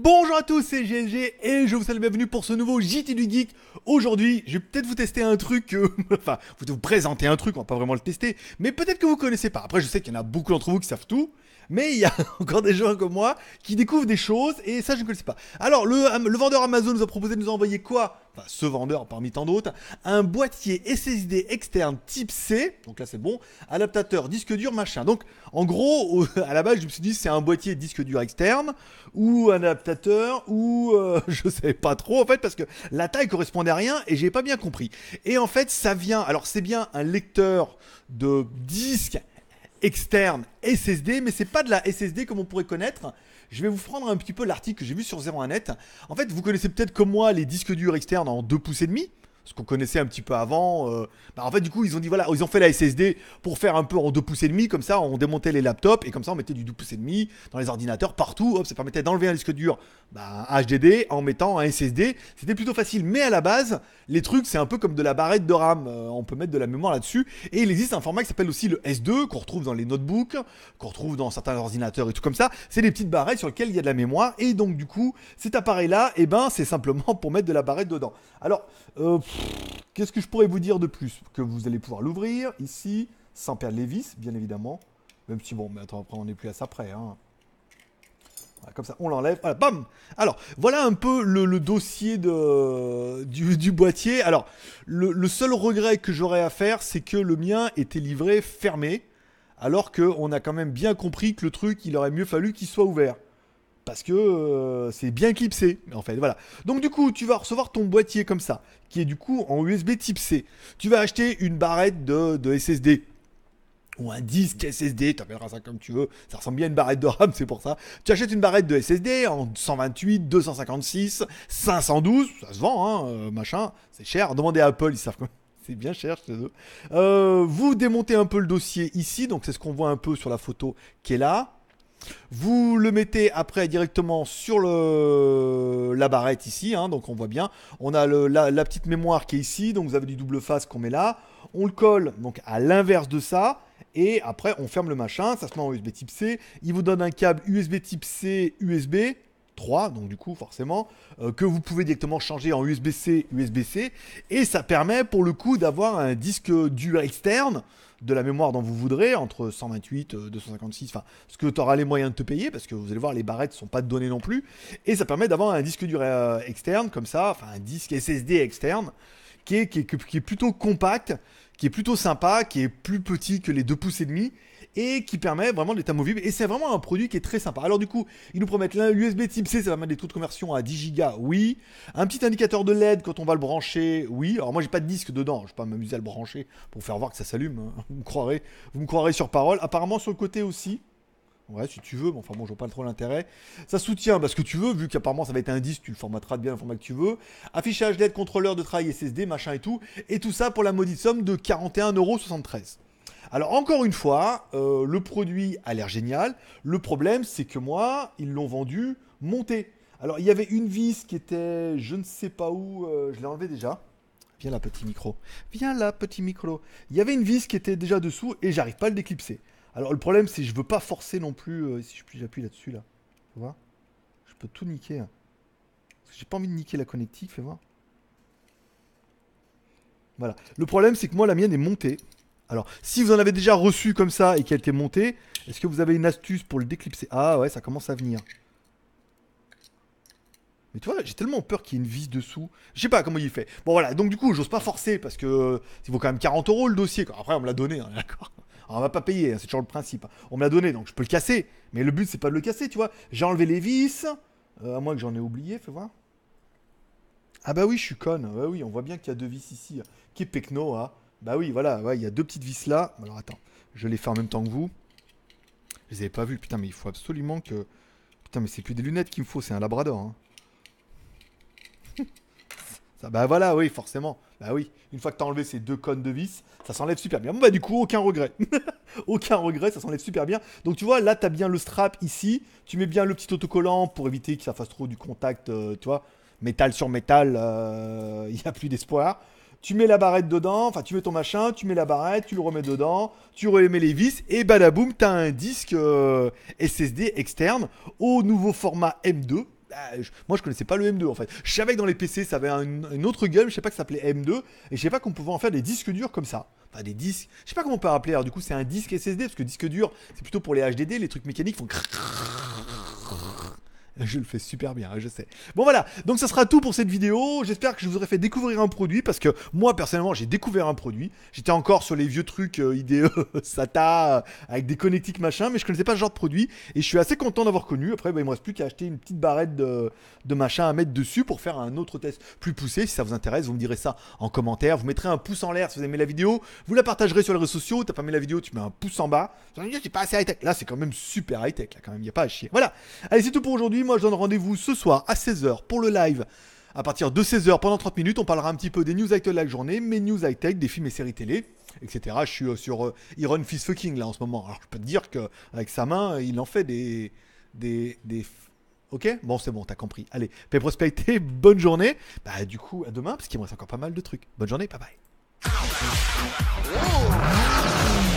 Bonjour à tous, c'est GLG et je vous souhaite la bienvenue pour ce nouveau JT du Geek. Aujourd'hui, je vais peut-être vous tester un truc, euh, enfin, vous, vous présenter un truc, on va pas vraiment le tester, mais peut-être que vous connaissez pas. Après, je sais qu'il y en a beaucoup d'entre vous qui savent tout, mais il y a encore des gens comme moi qui découvrent des choses et ça je ne connaissais pas. Alors le, vendeur Amazon nous a proposé de nous envoyer quoi Enfin ce vendeur parmi tant d'autres, un boîtier SSD externe type C, donc là c'est bon, adaptateur, disque dur, machin. Donc en gros, à la base je me suis dit c'est un boîtier disque dur externe ou un adaptateur ou euh, je sais pas trop en fait parce que la taille correspondait à rien et j'ai pas bien compris. Et en fait ça vient, alors c'est bien un lecteur de disque externe SSD, mais c'est pas de la SSD comme on pourrait connaître. Je vais vous prendre un petit peu l'article que j'ai vu sur 01net. En fait, vous connaissez peut-être comme moi les disques durs externes en 2 pouces et demi ce qu'on connaissait un petit peu avant. Euh, bah, en fait, du coup, ils ont dit voilà, ils ont fait la SSD pour faire un peu en deux pouces et demi, comme ça, on démontait les laptops et comme ça, on mettait du 2 pouces et demi dans les ordinateurs partout. Hop, ça permettait d'enlever un disque dur bah, HDD en mettant un SSD. C'était plutôt facile, mais à la base, les trucs, c'est un peu comme de la barrette de RAM. Euh, on peut mettre de la mémoire là-dessus. Et il existe un format qui s'appelle aussi le S2 qu'on retrouve dans les notebooks, qu'on retrouve dans certains ordinateurs et tout comme ça. C'est des petites barrettes sur lesquelles il y a de la mémoire et donc du coup, cet appareil-là, et eh ben, c'est simplement pour mettre de la barrette dedans. Alors, euh, Qu'est-ce que je pourrais vous dire de plus Que vous allez pouvoir l'ouvrir ici, sans perdre les vis, bien évidemment. Même si, bon, mais attends, après, on n'est plus à ça près. Hein. comme ça, on l'enlève. Voilà, bam Alors, voilà un peu le, dossier de, du, boîtier. Alors, le, le seul regret que j'aurais à faire, c'est que le mien était livré fermé. Alors qu'on a quand même bien compris que le truc, il aurait mieux fallu qu'il soit ouvert parce que euh, c'est bien clipsé en fait voilà. Donc du coup, tu vas recevoir ton boîtier comme ça qui est du coup en USB type C. Tu vas acheter une barrette de, SSD ou un disque SSD, tu appelleras ça comme tu veux, ça ressemble bien à une barrette de RAM, c'est pour ça. Tu achètes une barrette de SSD en 128, 256, 512, ça se vend, hein, euh, machin, c'est cher. Demandez à Apple, ils savent que C'est bien cher chez eux. Euh, vous démontez un peu le dossier ici, donc c'est ce qu'on voit un peu sur la photo qui est là. Vous le mettez après directement sur la barrette ici, hein, donc on voit bien. On a la, petite mémoire qui est ici, donc vous avez du double face qu'on met là. On le colle donc à l'inverse de ça. Et après, on ferme le machin, ça se met en USB type C. Il vous donne un câble USB type C, USB. 3, donc du coup forcément, euh, que vous pouvez directement changer en USB-C, USB-C, et ça permet pour le coup d'avoir un disque dur externe de la mémoire dont vous voudrez, entre 128, 256, euh, enfin ce que tu auras les moyens de te payer, parce que vous allez voir, les barrettes ne sont pas de données non plus, et ça permet d'avoir un disque dur euh, externe comme ça, enfin un disque SSD externe, qui est, qui qui est plutôt compact, qui est plutôt sympa, qui est plus petit que les 2 pouces et demi, et qui permet vraiment d'être amovible. Et c'est vraiment un produit qui est très sympa. Alors du coup, ils nous promettent l'USB type C, ça va mettre des trous de conversion à 10 Go, oui. Un petit indicateur de LED quand on va le brancher, oui. Alors moi j'ai pas de disque dedans, je vais pas m'amuser à le brancher pour faire voir que ça s'allume. Hein. Vous me croirez, vous me croirez sur parole. Apparemment sur le côté aussi. Ouais, si tu veux, mais enfin bon, je vois pas trop l'intérêt. Ça soutient parce que tu veux, vu qu'apparemment ça va être un disque, tu le formateras de bien le format que tu veux. Affichage LED, contrôleur de travail SSD, machin et tout. Et tout ça pour la maudite somme de 41,73€. Alors encore une fois, euh, le produit a l'air génial. Le problème, c'est que moi, ils l'ont vendu monté. Alors il y avait une vis qui était, je ne sais pas où, euh, je l'ai enlevé déjà. Viens là, petit micro. Viens là, petit micro. Il y avait une vis qui était déjà dessous et j'arrive pas à le déclipser. Alors le problème, c'est que je veux pas forcer non plus. Euh, je si j'appuie là-dessus, là. Tu vois Je peux tout niquer. Hein. J'ai pas envie de niquer la connectique, fais voir. Voilà. Le problème, c'est que moi, la mienne est montée. Alors, si vous en avez déjà reçu comme ça et qu'elle était montée, est-ce que vous avez une astuce pour le déclipser Ah ouais, ça commence à venir. Mais tu vois, j'ai tellement peur qu'il y ait une vis dessous. Je sais pas comment il fait. Bon voilà, donc du coup, j'ose pas forcer parce que euh, il vaut quand même 40 euros le dossier. Après, on me l'a donné, hein, d'accord on va pas payer, hein, c'est toujours le principe. Hein. On me l'a donné, donc je peux le casser. Mais le but, c'est pas de le casser, tu vois. J'ai enlevé les vis. Euh, à moins que j'en ai oublié, fais voir. Ah bah oui, je suis con. Bah oui, on voit bien qu'il y a deux vis ici. Qui est Pecno, bah oui, voilà, il y a deux petites vis là. Alors attends, je les fais en même temps que vous. Je les pas vu, putain, mais il faut absolument que... Putain, mais c'est plus des lunettes qu'il me faut, c'est un labrador. Hein. ça, bah voilà, oui, forcément. Bah oui, une fois que t'as enlevé ces deux connes de vis, ça s'enlève super bien. Bon bah du coup, aucun regret. aucun regret, ça s'enlève super bien. Donc tu vois, là, t'as bien le strap ici. Tu mets bien le petit autocollant pour éviter que ça fasse trop du contact, euh, tu vois. Métal sur métal, euh, il n'y a plus d'espoir tu mets la barrette dedans, enfin tu mets ton machin, tu mets la barrette, tu le remets dedans, tu remets les vis et tu t'as un disque euh, SSD externe au nouveau format M2. Bah, moi je connaissais pas le M2 en fait. Je savais que dans les PC ça avait une autre gueule, je sais pas que ça s'appelait M2 et je sais pas qu'on pouvait en faire des disques durs comme ça. Enfin des disques, je sais pas comment on peut appeler. Alors du coup c'est un disque SSD parce que disque dur c'est plutôt pour les HDD, les trucs mécaniques font Je le fais super bien, je sais. Bon voilà, donc ça sera tout pour cette vidéo. J'espère que je vous aurai fait découvrir un produit parce que moi personnellement j'ai découvert un produit. J'étais encore sur les vieux trucs euh, IDE, SATA, euh, avec des connectiques machin, mais je ne connaissais pas ce genre de produit et je suis assez content d'avoir connu. Après, il bah, il me reste plus qu'à acheter une petite barrette de, machin à mettre dessus pour faire un autre test plus poussé. Si ça vous intéresse, vous me direz ça en commentaire. Vous mettrez un pouce en l'air si vous aimez la vidéo. Vous la partagerez sur les réseaux sociaux. T'as pas aimé la vidéo, tu mets un pouce en bas. j'ai pas assez high tech. Là, c'est quand même super high tech. Là, quand même, a pas à chier. Voilà. Allez, c'est tout pour aujourd'hui moi je donne rendez-vous ce soir à 16h pour le live. À partir de 16h, pendant 30 minutes, on parlera un petit peu des news high de la journée, mes news high-tech, des films et séries télé, etc. Je suis euh, sur euh, Iron Fist Fucking là en ce moment. Alors je peux te dire qu'avec sa main, euh, il en fait des. des. Ok Bon, c'est bon, t'as compris. Allez, paix et bonne journée. Bah, du coup, à demain, parce qu'il me reste encore pas mal de trucs. Bonne journée, bye bye.